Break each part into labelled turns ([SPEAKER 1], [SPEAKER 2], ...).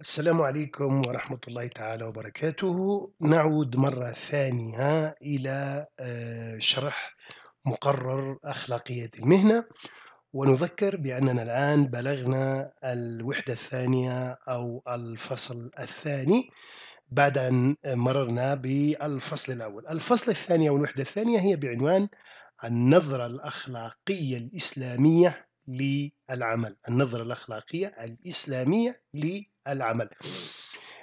[SPEAKER 1] السلام عليكم ورحمة الله تعالى وبركاته نعود مرة ثانية إلى آه، شرح مقرر أخلاقيات المهنة ونذكر بأننا الآن بلغنا الوحدة الثانية أو الفصل الثاني بعد أن مررنا بالفصل الأول الفصل الثاني أو الوحدة الثانية هي بعنوان النظرة الأخلاقية الإسلامية للعمل النظرة الأخلاقية الإسلامية العمل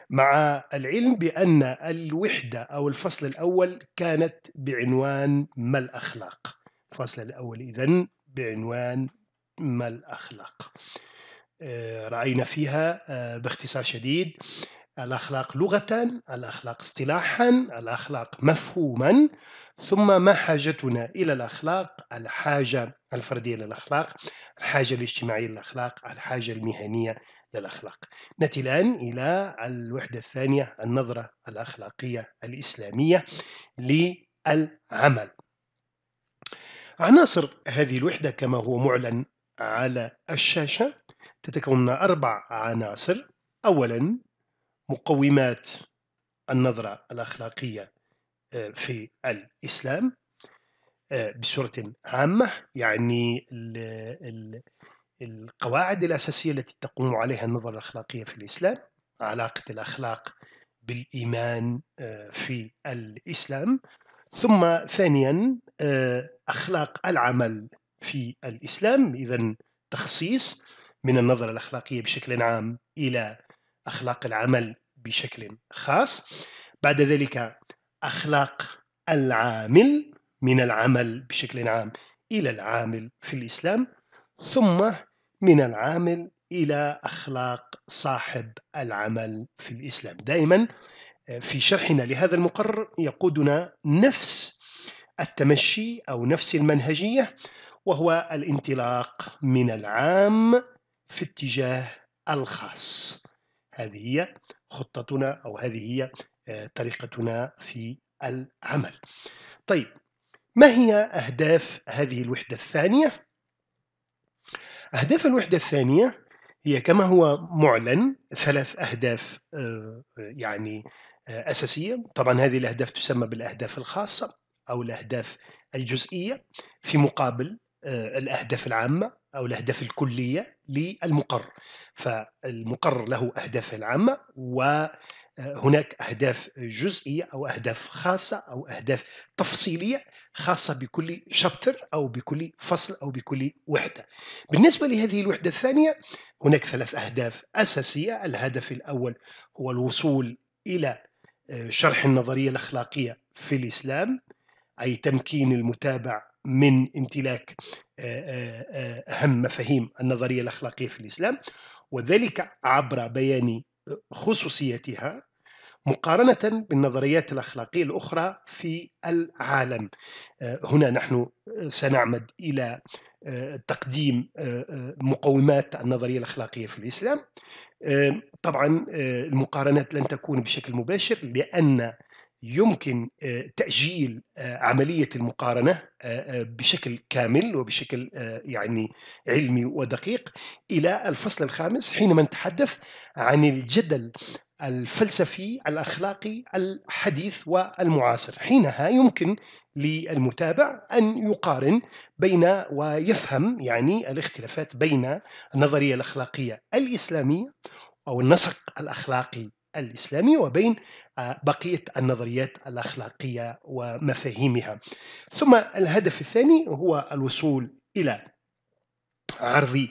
[SPEAKER 1] مع العلم بأن الوحدة أو الفصل الأول كانت بعنوان ما الأخلاق الفصل الأول إذن بعنوان ما الأخلاق آه، رأينا فيها آه، باختصار شديد الأخلاق لغة الأخلاق اصطلاحا الأخلاق مفهوما ثم ما حاجتنا إلى الأخلاق الحاجة الفردية للأخلاق الحاجة الاجتماعية للأخلاق الحاجة المهنية للأخلاق نأتي الآن إلى الوحدة الثانية النظرة الأخلاقية الإسلامية للعمل عناصر هذه الوحدة كما هو معلن على الشاشة تتكون من أربع عناصر أولا مقومات النظرة الأخلاقية آه، في الإسلام آه، بصورة عامة يعني القواعد الأساسية التي تقوم عليها النظرة الأخلاقية في الإسلام علاقة الأخلاق بالإيمان آه، في الإسلام ثم ثانيا آه، أخلاق العمل في الإسلام إذا تخصيص من النظرة الأخلاقية بشكل عام إلى أخلاق العمل بشكل خاص بعد ذلك أخلاق العامل من العمل بشكل عام إلى العامل في الإسلام ثم من العامل إلى أخلاق صاحب العمل في الإسلام دائما آه، في شرحنا لهذا المقرر يقودنا نفس التمشي أو نفس المنهجية وهو الانطلاق من العام في اتجاه الخاص هذه هي خطتنا أو هذه هي آه، طريقتنا في العمل طيب ما هي أهداف هذه الوحدة الثانية؟ أهداف الوحدة الثانية هي كما هو معلن ثلاث أهداف آه، يعني آه، أساسية طبعا هذه الأهداف تسمى بالأهداف الخاصة أو الأهداف الجزئية في مقابل آه، الأهداف العامة أو الأهداف الكلية للمقر فالمقر له أهدافه العامة هناك أهداف جزئية أو أهداف خاصة أو أهداف تفصيلية خاصة بكل شابتر أو بكل فصل أو بكل وحدة بالنسبة لهذه الوحدة الثانية هناك ثلاث أهداف أساسية الهدف الأول هو الوصول إلى آه، شرح النظرية الأخلاقية في الإسلام أي تمكين المتابع من امتلاك آه، آه، أهم مفاهيم النظرية الأخلاقية في الإسلام وذلك عبر بيان خصوصيتها مقارنة بالنظريات الأخلاقية الأخرى في العالم آه، هنا نحن آه، سنعمد إلى آه، تقديم مقومات النظرية الأخلاقية في الإسلام طبعا المقارنات لن تكون بشكل مباشر لأن يمكن تأجيل عملية المقارنة بشكل كامل وبشكل يعني علمي ودقيق إلى الفصل الخامس حينما نتحدث عن الجدل الفلسفي الأخلاقي الحديث والمعاصر حينها يمكن للمتابع أن يقارن بين ويفهم يعني الاختلافات بين النظرية الأخلاقية الإسلامية أو النسق الأخلاقي الإسلامي وبين آه، بقية النظريات الأخلاقية ومفاهيمها ثم الهدف الثاني هو الوصول إلى عرض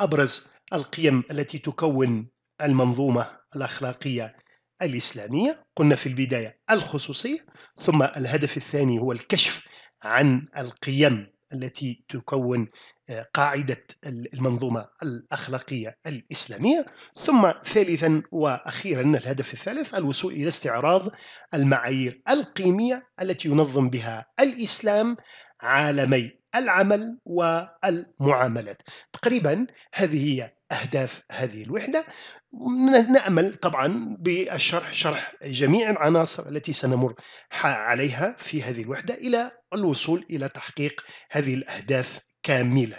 [SPEAKER 1] أبرز القيم التي تكون المنظومة الأخلاقية الإسلامية قلنا في البداية الخصوصية ثم الهدف الثاني هو الكشف عن القيم التي تكون آه، قاعدة المنظومة الأخلاقية الإسلامية ثم ثالثا وأخيرا الهدف الثالث الوصول إلى استعراض المعايير القيمية التي ينظم بها الإسلام عالمي العمل والمعاملات تقريبا هذه هي أهداف هذه الوحدة نأمل طبعا بالشرح شرح جميع العناصر التي سنمر عليها في هذه الوحدة إلى الوصول إلى تحقيق هذه الأهداف كاملة